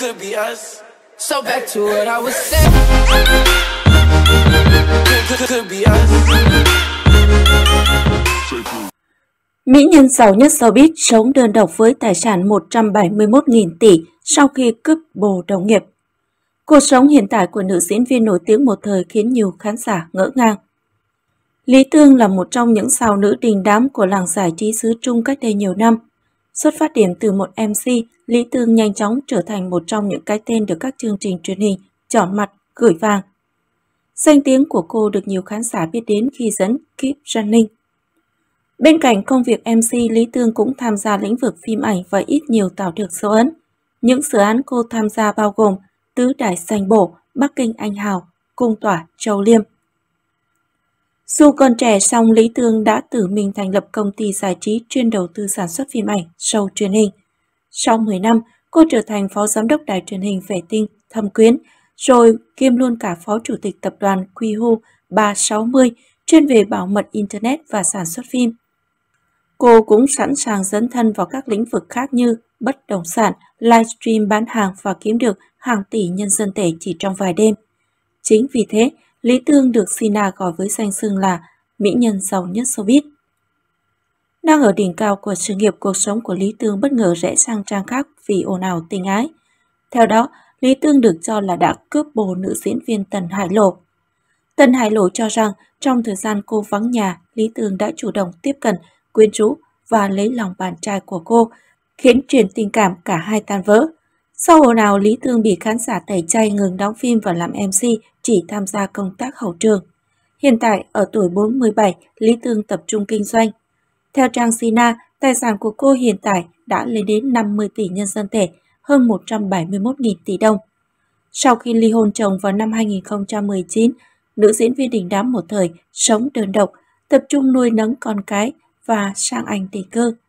could be us. So back to what I was saying. Could, could be us. Mỹ nhân giàu nhất showbiz sống đơn độc với tài sản 171.000 tỷ sau khi cướp bồ đồng nghiệp. Cuộc sống hiện tại của nữ diễn viên nổi tiếng một thời khiến nhiều khán giả ngỡ ngàng. Lý Tương là một trong những sao nữ đình đám của làng giải trí xứ Trung cách đây nhiều năm. Xuất phát điểm từ một MC, Lý Tương nhanh chóng trở thành một trong những cái tên được các chương trình truyền hình chọn mặt, gửi vàng. Danh tiếng của cô được nhiều khán giả biết đến khi dẫn Keep Running. Bên cạnh công việc MC, Lý Tương cũng tham gia lĩnh vực phim ảnh và ít nhiều tạo được dấu ấn. Những dự án cô tham gia bao gồm Tứ Đại Xanh Bổ, Bắc Kinh Anh Hào, Cung Tỏa, Châu Liêm – dù còn trẻ song Lý Tương đã tự mình thành lập công ty giải trí chuyên đầu tư sản xuất phim ảnh, show truyền hình. Sau 10 năm, cô trở thành phó giám đốc đài truyền hình vệ tinh Thâm Quyến, rồi kiêm luôn cả phó chủ tịch tập đoàn Quy Hu 360 chuyên về bảo mật Internet và sản xuất phim. Cô cũng sẵn sàng dấn thân vào các lĩnh vực khác như bất động sản, livestream bán hàng và kiếm được hàng tỷ nhân dân tệ chỉ trong vài đêm. Chính vì thế, Lý Tương được Sina gọi với danh xưng là mỹ nhân giàu nhất showbiz. Đang ở đỉnh cao của sự nghiệp cuộc sống của Lý Tương bất ngờ rẽ sang trang khác vì ồn ào tình ái. Theo đó, Lý Tương được cho là đã cướp bồ nữ diễn viên Tần Hải Lộ. Tần Hải Lộ cho rằng trong thời gian cô vắng nhà, Lý Tương đã chủ động tiếp cận, quyến rũ và lấy lòng bạn trai của cô, khiến chuyện tình cảm cả hai tan vỡ. Sau hồi nào Lý Tương bị khán giả tẩy chay ngừng đóng phim và làm MC, chỉ tham gia công tác hậu trường. Hiện tại, ở tuổi 47, Lý Tương tập trung kinh doanh. Theo trang Sina, tài sản của cô hiện tại đã lên đến 50 tỷ nhân dân tệ, hơn 171.000 tỷ đồng. Sau khi ly hôn chồng vào năm 2019, nữ diễn viên đình đám một thời sống đơn độc, tập trung nuôi nấng con cái và sang Anh định cư.